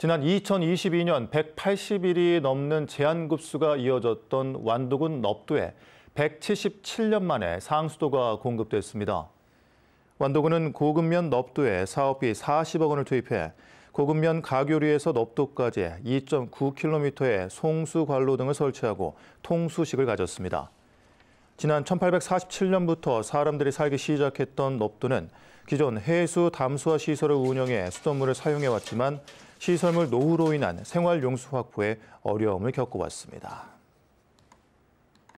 지난 2022년 180일이 넘는 제한급수가 이어졌던 완도군 넙두에 177년 만에 상수도가 공급됐습니다. 완도군은 고급면 넙두에 사업비 40억 원을 투입해 고급면 가교리에서 넙두까지 2.9km의 송수관로 등을 설치하고 통수식을 가졌습니다. 지난 1847년부터 사람들이 살기 시작했던 넙두는 기존 해수 담수화 시설을 운영해 수돗물을 사용해왔지만 시설물 노후로 인한 생활용수 확보에 어려움을 겪어왔습니다.